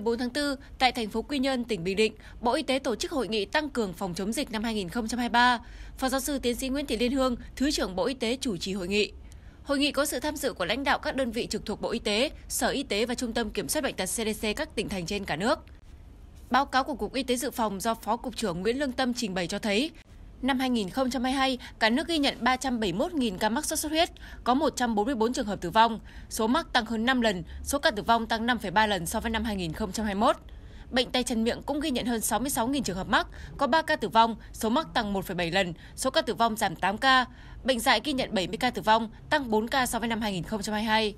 14 tháng 4, tại thành phố Quy Nhơn, tỉnh Bình Định, Bộ Y tế tổ chức hội nghị tăng cường phòng chống dịch năm 2023. Phó giáo sư tiến sĩ Nguyễn Thị Liên Hương, Thứ trưởng Bộ Y tế chủ trì hội nghị. Hội nghị có sự tham dự của lãnh đạo các đơn vị trực thuộc Bộ Y tế, Sở Y tế và Trung tâm Kiểm soát Bệnh tật CDC các tỉnh thành trên cả nước. Báo cáo của Cục Y tế Dự phòng do Phó Cục trưởng Nguyễn Lương Tâm trình bày cho thấy, Năm 2022, cả nước ghi nhận 371.000 ca mắc sốt xuất huyết, có 144 trường hợp tử vong. Số mắc tăng hơn 5 lần, số ca tử vong tăng 5,3 lần so với năm 2021. Bệnh tay chân miệng cũng ghi nhận hơn 66.000 trường hợp mắc, có 3 ca tử vong, số mắc tăng 1,7 lần, số ca tử vong giảm 8 ca. Bệnh dại ghi nhận 70 ca tử vong, tăng 4 ca so với năm 2022.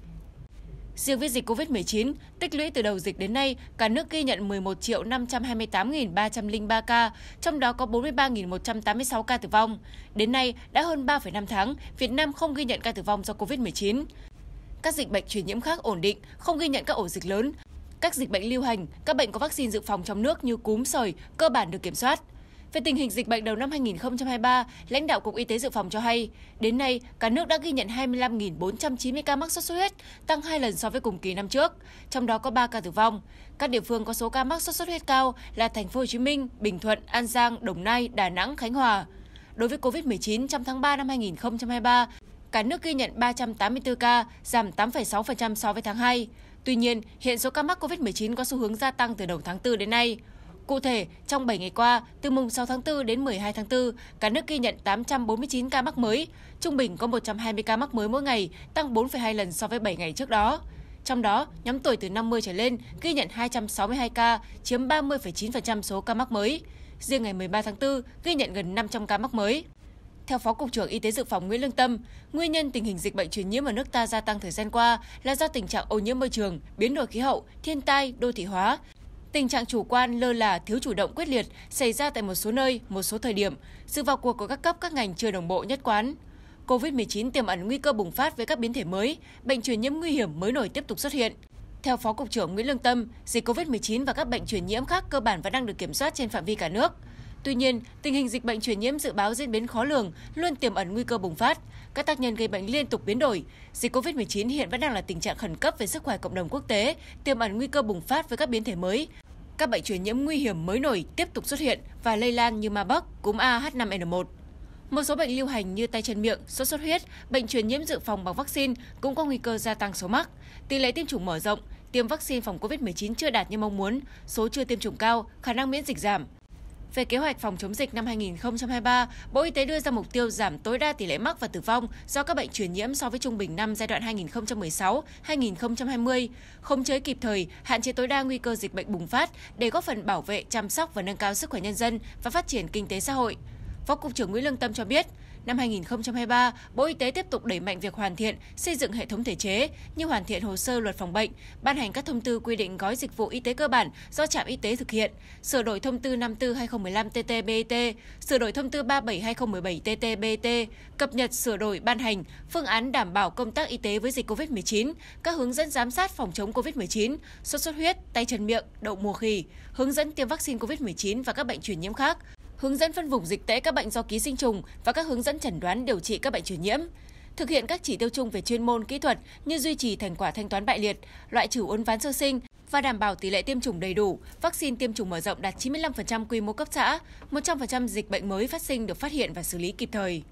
Riêng với dịch COVID-19, tích lũy từ đầu dịch đến nay, cả nước ghi nhận 11 triệu 528.303 ca, trong đó có 43.186 ca tử vong. Đến nay, đã hơn 3,5 tháng, Việt Nam không ghi nhận ca tử vong do COVID-19. Các dịch bệnh truyền nhiễm khác ổn định, không ghi nhận các ổ dịch lớn. Các dịch bệnh lưu hành, các bệnh có vaccine dự phòng trong nước như cúm sởi cơ bản được kiểm soát. Về tình hình dịch bệnh đầu năm 2023, lãnh đạo Cục Y tế Dự phòng cho hay, đến nay cả nước đã ghi nhận 25.490 ca mắc sốt xuất huyết, tăng 2 lần so với cùng kỳ năm trước, trong đó có 3 ca tử vong. Các địa phương có số ca mắc sốt xuất huyết cao là Thành phố Hồ Chí Minh, Bình Thuận, An Giang, Đồng Nai, Đà Nẵng, Khánh Hòa. Đối với COVID-19 trong tháng 3 năm 2023, cả nước ghi nhận 384 ca, giảm 8,6% so với tháng 2. Tuy nhiên, hiện số ca mắc COVID-19 có xu hướng gia tăng từ đầu tháng 4 đến nay. Cụ thể, trong 7 ngày qua, từ mùng 6 tháng 4 đến 12 tháng 4, cả nước ghi nhận 849 ca mắc mới, trung bình có 120 ca mắc mới mỗi ngày, tăng 4,2 lần so với 7 ngày trước đó. Trong đó, nhóm tuổi từ 50 trở lên ghi nhận 262 ca, chiếm 30,9% số ca mắc mới. Riêng ngày 13 tháng 4 ghi nhận gần 500 ca mắc mới. Theo Phó Cục trưởng Y tế Dự phòng Nguyễn Lương Tâm, nguyên nhân tình hình dịch bệnh truyền nhiễm ở nước ta gia tăng thời gian qua là do tình trạng ô nhiễm môi trường, biến đổi khí hậu, thiên tai, đô thị hóa, Tình trạng chủ quan, lơ là, thiếu chủ động quyết liệt xảy ra tại một số nơi, một số thời điểm, sự vào cuộc của các cấp các ngành chưa đồng bộ nhất quán. COVID-19 tiềm ẩn nguy cơ bùng phát với các biến thể mới, bệnh truyền nhiễm nguy hiểm mới nổi tiếp tục xuất hiện. Theo Phó Cục trưởng Nguyễn Lương Tâm, dịch COVID-19 và các bệnh truyền nhiễm khác cơ bản vẫn đang được kiểm soát trên phạm vi cả nước. Tuy nhiên, tình hình dịch bệnh truyền nhiễm dự báo diễn biến khó lường, luôn tiềm ẩn nguy cơ bùng phát. Các tác nhân gây bệnh liên tục biến đổi. Dịch COVID-19 hiện vẫn đang là tình trạng khẩn cấp về sức khỏe cộng đồng quốc tế, tiềm ẩn nguy cơ bùng phát với các biến thể mới. Các bệnh truyền nhiễm nguy hiểm mới nổi tiếp tục xuất hiện và lây lan như ma bắc, cúm AH5N1. Một số bệnh lưu hành như tay chân miệng, sốt xuất huyết, bệnh truyền nhiễm dự phòng bằng vaccine cũng có nguy cơ gia tăng số mắc. Tỷ lệ tiêm chủng mở rộng, tiêm vaccine phòng COVID-19 chưa đạt như mong muốn, số chưa tiêm chủng cao, khả năng miễn dịch giảm – về kế hoạch phòng chống dịch năm 2023, Bộ Y tế đưa ra mục tiêu giảm tối đa tỷ lệ mắc và tử vong do các bệnh truyền nhiễm so với trung bình năm giai đoạn 2016-2020, khống chế kịp thời, hạn chế tối đa nguy cơ dịch bệnh bùng phát để góp phần bảo vệ, chăm sóc và nâng cao sức khỏe nhân dân và phát triển kinh tế xã hội. Phó Cục trưởng Nguyễn Lương Tâm cho biết, năm 2023, Bộ Y tế tiếp tục đẩy mạnh việc hoàn thiện, xây dựng hệ thống thể chế như hoàn thiện hồ sơ luật phòng bệnh, ban hành các thông tư quy định gói dịch vụ y tế cơ bản do trạm y tế thực hiện, sửa đổi thông tư 54/2015/TT-BT, sửa đổi thông tư 37/2017/TT-BT, cập nhật sửa đổi ban hành phương án đảm bảo công tác y tế với dịch COVID-19, các hướng dẫn giám sát phòng chống COVID-19, sốt xuất huyết, tay chân miệng, đậu mùa khỉ, hướng dẫn tiêm vaccine COVID-19 và các bệnh truyền nhiễm khác, hướng dẫn phân vùng dịch tễ các bệnh do ký sinh trùng và các hướng dẫn chẩn đoán điều trị các bệnh truyền nhiễm thực hiện các chỉ tiêu chung về chuyên môn kỹ thuật như duy trì thành quả thanh toán bại liệt, loại trừ uốn ván sơ sinh và đảm bảo tỷ lệ tiêm chủng đầy đủ, vaccine tiêm chủng mở rộng đạt 95% quy mô cấp xã, 100% dịch bệnh mới phát sinh được phát hiện và xử lý kịp thời.